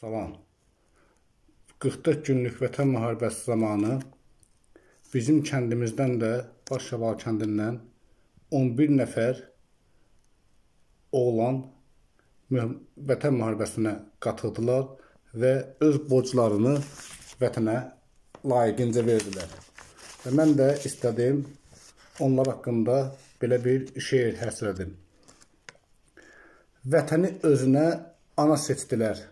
Salam. 44 günlük Vətən müharibəsi zamanı bizim kəndimizdən də Başşaval kəndindən 11 nəfər oğlan Vətən müharibəsinə qatıldılar və öz borclarını vətənə layiqincə verdilər. Və mən də istədim onlar haqqında belə bir şeir həsr edim. Vətəni özünə ana seçdilər.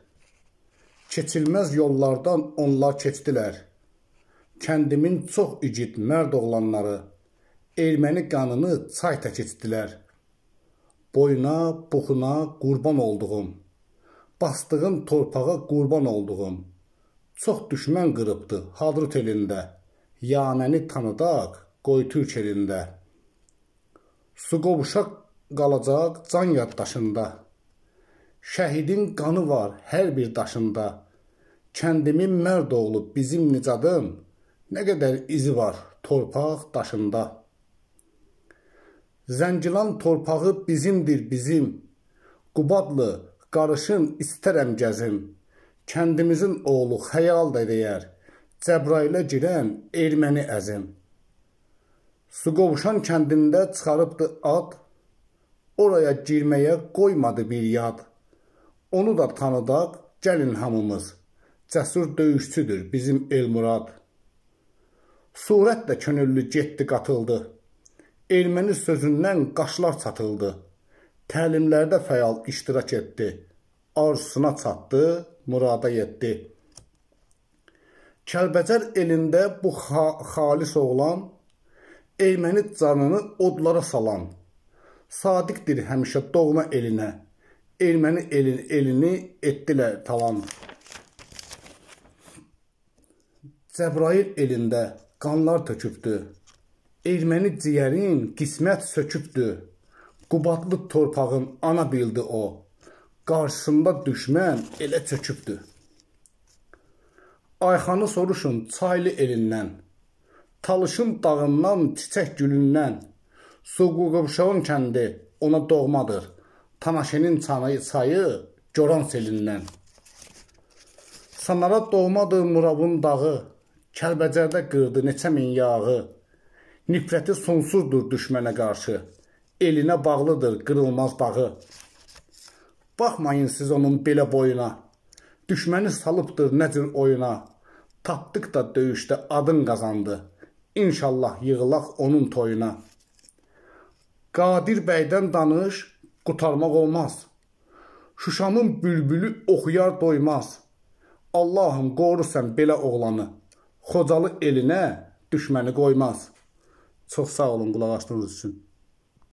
Keçilməz yollardan onlar keçdilər. Kəndimin çox igid mərd oğlanları erməni qanını çay tək içdilər. Boyuna, buxuna qurban olduğum, bastığım torpağa qurban olduğum, çox düşmən qırıbdı Hadrut elində, yanəni tanıdaq, qoy türk elində. Su qovuşaq qalacaq can yaddaşında.'' Şəhidin qanı var hər bir daşında. Kəndimin mərd oğlu bizim nicadın, nə qədər izi var torpaq daşında. Zəngilan torpağı bizimdir bizim. Qubadlı qarışın istərəm gəzim. Kəndimizin oğlu xəyal da deyər. Cəbrailə girən erməni əzim. Su qovuşan kəndində çıxarıbdı ad. Oraya girməyə qoymadı bir yad. Onu da tanıdaq, gəlin hamımız. Cəsur döyüşçüdür bizim Elmurad. Surət də könüllü getdi, qatıldı. Erməni sözündən qaşlar çatıldı. Təlimlərdə fəal iştirak etdi. Arzusuna çatdı, murada yetdi. Kəlbəcər elində bu xa xalis oğlan erməni canını odlara salan sadiqdir həmişə doğma elinə erməni elin, elini etdilər talan. Cəbrail elində qanlar tökübdü. Erməni ciyərin qismət sökübdü. Qubatlı torpağın ana bildi o. Qarşısında düşmən elə çökübdü. Ayxanı soruşun çaylı elindən. Talışın dağından, çiçək gülündən. Suqu qovşağın kəndi ona doğmadır tamaşenin çanayı sayı Goran selindən. Sanara doğmadı Murabın dağı, Kəlbəcərdə qırdı neçə min yağı. Nifrəti sonsuzdur düşmənə qarşı, elinə bağlıdır qırılmaz bağı. Baxmayın siz onun belə boyuna, düşməni salıbdır nəcür oyuna. Tapdıq da döyüşdə adın qazandı, İnşallah yığılaq onun toyuna. Qadir bəydən danış, qutarmaq olmaz. Şuşanın bülbülü oxuyar doymaz. Allahım qorusan belə oğlanı. Xocalı elinə düşməni qoymaz. Çox sağ olun qulaq asdığınız üçün.